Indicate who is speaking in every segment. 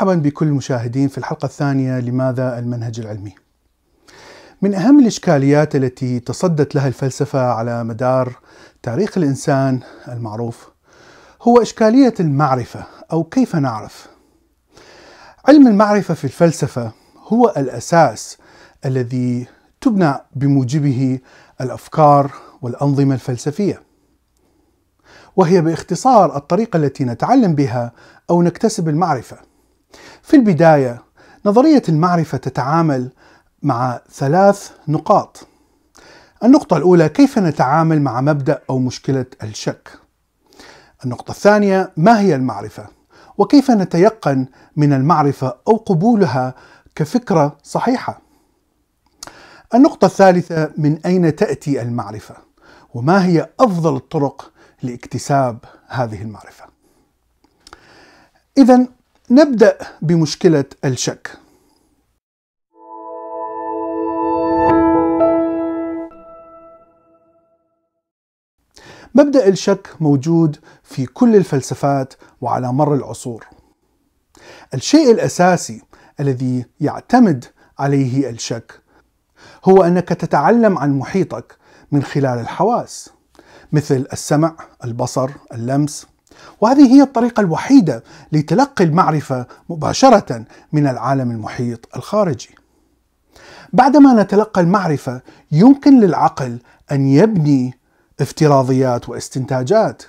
Speaker 1: مرحبا بكل المشاهدين في الحلقة الثانية لماذا المنهج العلمي. من أهم الإشكاليات التي تصدت لها الفلسفة على مدار تاريخ الإنسان المعروف هو إشكالية المعرفة أو كيف نعرف. علم المعرفة في الفلسفة هو الأساس الذي تبنى بموجبه الأفكار والأنظمة الفلسفية. وهي باختصار الطريقة التي نتعلم بها أو نكتسب المعرفة. في البداية نظرية المعرفة تتعامل مع ثلاث نقاط. النقطة الأولى كيف نتعامل مع مبدأ أو مشكلة الشك. النقطة الثانية ما هي المعرفة؟ وكيف نتيقن من المعرفة أو قبولها كفكرة صحيحة. النقطة الثالثة من أين تأتي المعرفة؟ وما هي أفضل الطرق لاكتساب هذه المعرفة؟ إذا نبدأ بمشكلة الشك مبدأ الشك موجود في كل الفلسفات وعلى مر العصور. الشيء الأساسي الذي يعتمد عليه الشك هو أنك تتعلم عن محيطك من خلال الحواس مثل السمع، البصر، اللمس، وهذه هي الطريقة الوحيدة لتلقي المعرفة مباشرة من العالم المحيط الخارجي. بعدما نتلقى المعرفة يمكن للعقل أن يبني افتراضيات واستنتاجات.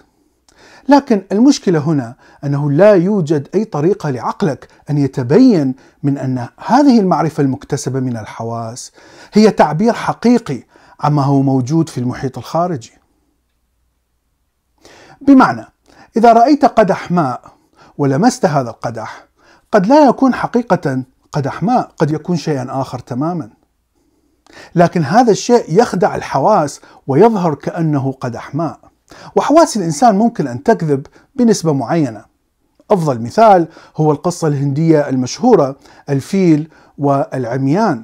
Speaker 1: لكن المشكلة هنا أنه لا يوجد أي طريقة لعقلك أن يتبين من أن هذه المعرفة المكتسبة من الحواس هي تعبير حقيقي عما هو موجود في المحيط الخارجي. بمعنى إذا رأيت قدح ماء ولمست هذا القدح قد لا يكون حقيقة قدح ماء قد يكون شيئا آخر تماما لكن هذا الشيء يخدع الحواس ويظهر كأنه قدح ماء وحواس الإنسان ممكن أن تكذب بنسبة معينة أفضل مثال هو القصة الهندية المشهورة الفيل والعميان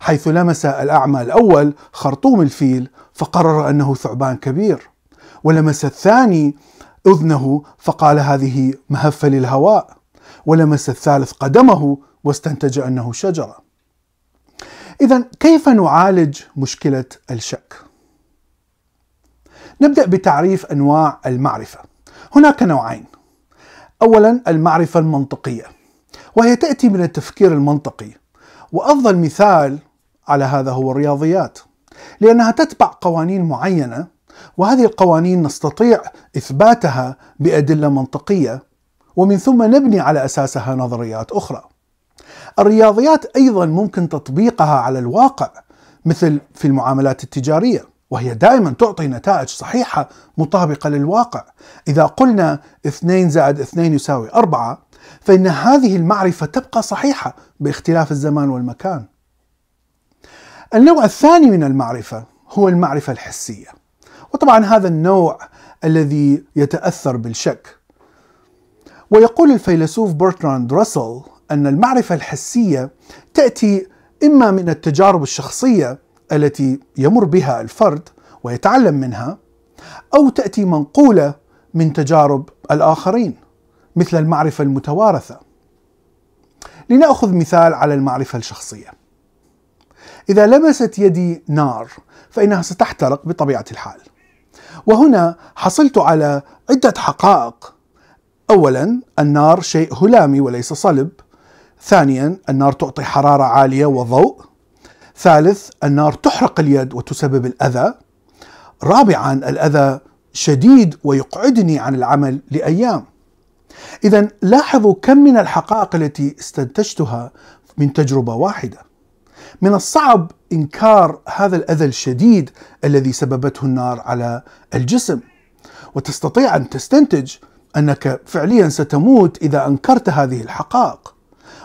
Speaker 1: حيث لمس الأعمى الأول خرطوم الفيل فقرر أنه ثعبان كبير ولمس الثاني اذنه فقال هذه مهفه للهواء ولمس الثالث قدمه واستنتج انه شجره. اذا كيف نعالج مشكله الشك؟ نبدا بتعريف انواع المعرفه. هناك نوعين. اولا المعرفه المنطقيه وهي تاتي من التفكير المنطقي وافضل مثال على هذا هو الرياضيات لانها تتبع قوانين معينه وهذه القوانين نستطيع اثباتها بادله منطقيه ومن ثم نبني على اساسها نظريات اخرى. الرياضيات ايضا ممكن تطبيقها على الواقع مثل في المعاملات التجاريه وهي دائما تعطي نتائج صحيحه مطابقه للواقع. اذا قلنا 2 زائد 2 يساوي 4 فان هذه المعرفه تبقى صحيحه باختلاف الزمان والمكان. النوع الثاني من المعرفه هو المعرفه الحسيه. وطبعا هذا النوع الذي يتاثر بالشك ويقول الفيلسوف برتراند راسل ان المعرفه الحسيه تاتي اما من التجارب الشخصيه التي يمر بها الفرد ويتعلم منها او تاتي منقوله من تجارب الاخرين مثل المعرفه المتوارثه لناخذ مثال على المعرفه الشخصيه اذا لمست يدي نار فانها ستحترق بطبيعه الحال وهنا حصلت على عدة حقائق أولا النار شيء هلامي وليس صلب ثانيا النار تعطي حرارة عالية وضوء ثالث النار تحرق اليد وتسبب الأذى رابعا الأذى شديد ويقعدني عن العمل لأيام إذا لاحظوا كم من الحقائق التي استنتجتها من تجربة واحدة من الصعب انكار هذا الاذى الشديد الذي سببته النار على الجسم وتستطيع ان تستنتج انك فعليا ستموت اذا انكرت هذه الحقائق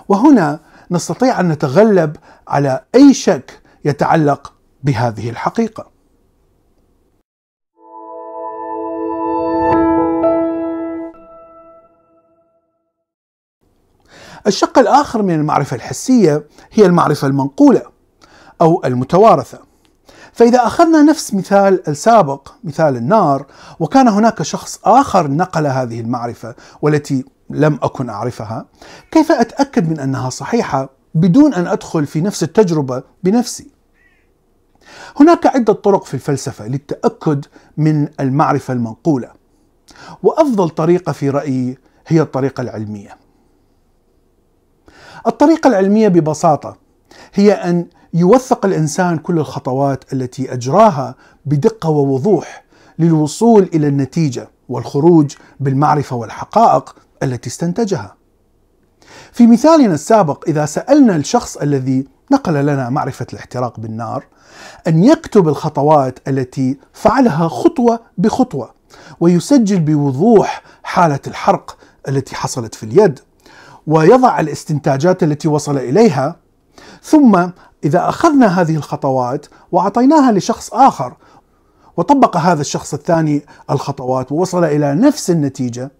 Speaker 1: وهنا نستطيع ان نتغلب على اي شك يتعلق بهذه الحقيقه الشق الآخر من المعرفة الحسية هي المعرفة المنقولة أو المتوارثة فإذا أخذنا نفس مثال السابق مثال النار وكان هناك شخص آخر نقل هذه المعرفة والتي لم أكن أعرفها كيف أتأكد من أنها صحيحة بدون أن أدخل في نفس التجربة بنفسي هناك عدة طرق في الفلسفة للتأكد من المعرفة المنقولة وأفضل طريقة في رأيي هي الطريقة العلمية الطريقة العلمية ببساطة هي أن يوثق الإنسان كل الخطوات التي أجراها بدقة ووضوح للوصول إلى النتيجة والخروج بالمعرفة والحقائق التي استنتجها. في مثالنا السابق إذا سألنا الشخص الذي نقل لنا معرفة الاحتراق بالنار أن يكتب الخطوات التي فعلها خطوة بخطوة ويسجل بوضوح حالة الحرق التي حصلت في اليد ويضع الاستنتاجات التي وصل اليها ثم اذا اخذنا هذه الخطوات واعطيناها لشخص اخر وطبق هذا الشخص الثاني الخطوات ووصل الى نفس النتيجه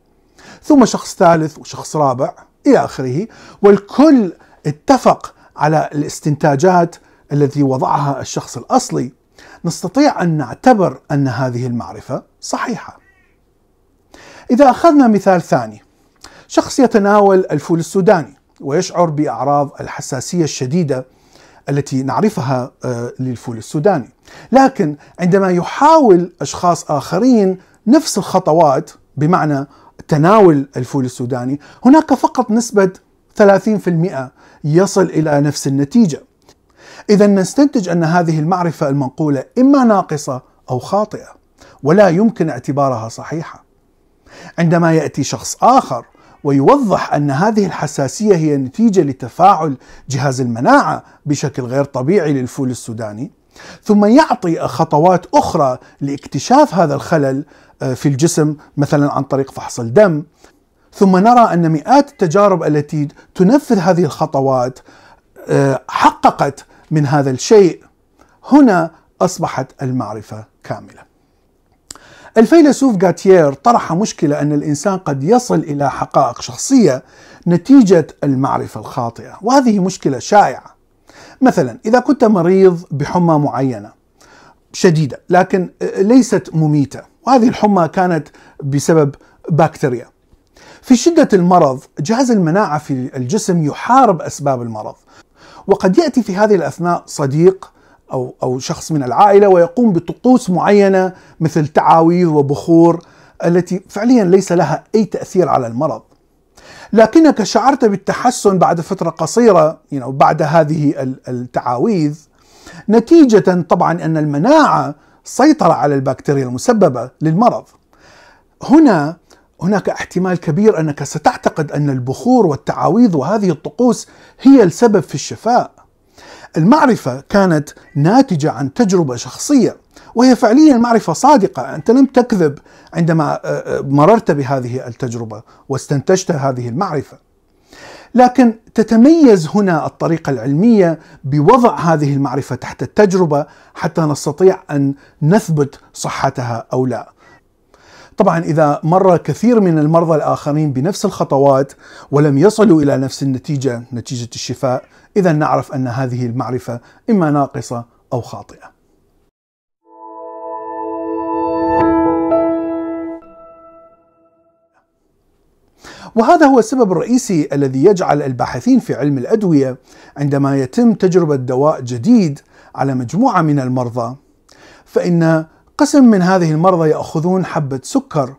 Speaker 1: ثم شخص ثالث وشخص رابع الى اخره والكل اتفق على الاستنتاجات التي وضعها الشخص الاصلي نستطيع ان نعتبر ان هذه المعرفه صحيحه. اذا اخذنا مثال ثاني شخص يتناول الفول السوداني ويشعر باعراض الحساسيه الشديده التي نعرفها آه، للفول السوداني، لكن عندما يحاول اشخاص اخرين نفس الخطوات بمعنى تناول الفول السوداني، هناك فقط نسبه 30% يصل الى نفس النتيجه. اذا نستنتج ان هذه المعرفه المنقوله اما ناقصه او خاطئه، ولا يمكن اعتبارها صحيحه. عندما ياتي شخص اخر ويوضح ان هذه الحساسيه هي نتيجه لتفاعل جهاز المناعه بشكل غير طبيعي للفول السوداني ثم يعطي خطوات اخرى لاكتشاف هذا الخلل آه، في الجسم مثلا عن طريق فحص الدم ثم نرى ان مئات التجارب التي تنفذ هذه الخطوات آه، حققت من هذا الشيء هنا اصبحت المعرفه كامله الفيلسوف غاتيير طرح مشكلة أن الإنسان قد يصل إلى حقائق شخصية نتيجة المعرفة الخاطئة وهذه مشكلة شائعة مثلا إذا كنت مريض بحمى معينة شديدة لكن آه، ليست مميتة وهذه الحمى كانت بسبب بكتيريا في شدة المرض جهاز المناعة في الجسم يحارب أسباب المرض وقد يأتي في هذه الأثناء صديق أو, أو شخص من العائلة ويقوم بطقوس معينة مثل تعاويذ وبخور التي فعليا ليس لها أي تأثير على المرض لكنك شعرت بالتحسن بعد فترة قصيرة يعني بعد هذه التعاويذ نتيجة طبعا أن المناعة سيطر على البكتيريا المسببة للمرض هنا هناك احتمال كبير أنك ستعتقد أن البخور والتعاويذ وهذه الطقوس هي السبب في الشفاء المعرفة كانت ناتجة عن تجربة شخصية وهي فعليا معرفة صادقة أنت لم تكذب عندما آه، آه، مررت بهذه التجربة واستنتجت هذه المعرفة لكن تتميز هنا الطريقة العلمية بوضع هذه المعرفة تحت التجربة حتى نستطيع أن نثبت صحتها أو لا طبعا إذا مر كثير من المرضى الآخرين بنفس الخطوات ولم يصلوا إلى نفس النتيجة نتيجة الشفاء إذا نعرف أن هذه المعرفة إما ناقصة أو خاطئة وهذا هو السبب الرئيسي الذي يجعل الباحثين في علم الادويه عندما يتم تجربه دواء جديد على مجموعه من المرضى فان قسم من هذه المرضى ياخذون حبه سكر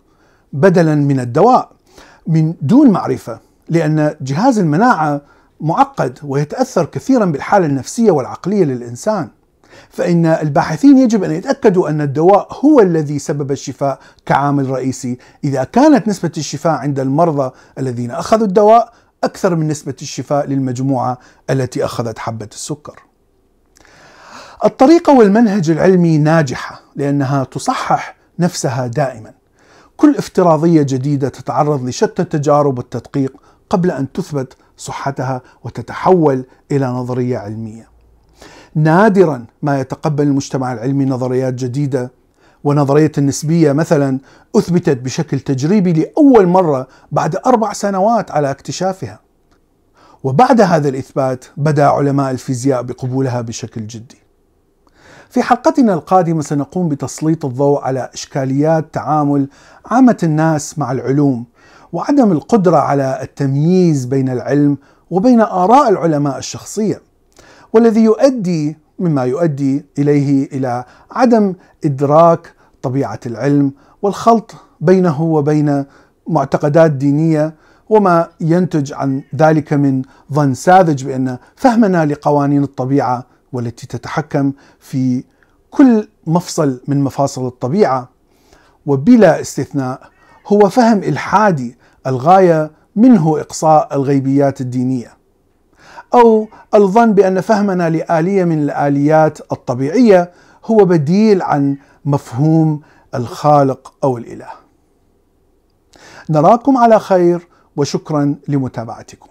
Speaker 1: بدلا من الدواء من دون معرفه لان جهاز المناعه معقد ويتاثر كثيرا بالحاله النفسيه والعقليه للانسان فإن الباحثين يجب أن يتأكدوا أن الدواء هو الذي سبب الشفاء كعامل رئيسي إذا كانت نسبة الشفاء عند المرضى الذين أخذوا الدواء أكثر من نسبة الشفاء للمجموعة التي أخذت حبة السكر الطريقة والمنهج العلمي ناجحة لأنها تصحح نفسها دائما كل افتراضية جديدة تتعرض لشتى التجارب والتدقيق قبل أن تثبت صحتها وتتحول إلى نظرية علمية نادرا ما يتقبل المجتمع العلمي نظريات جديدة ونظرية النسبية مثلا أثبتت بشكل تجريبي لأول مرة بعد أربع سنوات على اكتشافها وبعد هذا الإثبات بدأ علماء الفيزياء بقبولها بشكل جدي في حلقتنا القادمة سنقوم بتسليط الضوء على إشكاليات تعامل عامة الناس مع العلوم وعدم القدرة على التمييز بين العلم وبين آراء العلماء الشخصية والذي يؤدي مما يؤدي إليه إلى عدم إدراك طبيعة العلم والخلط بينه وبين معتقدات دينية وما ينتج عن ذلك من ظن ساذج بأن فهمنا لقوانين الطبيعة والتي تتحكم في كل مفصل من مفاصل الطبيعه وبلا استثناء هو فهم الحادي الغايه منه اقصاء الغيبيات الدينيه او الظن بان فهمنا لاليه من الاليات الطبيعيه هو بديل عن مفهوم الخالق او الاله نراكم على خير وشكرا لمتابعتكم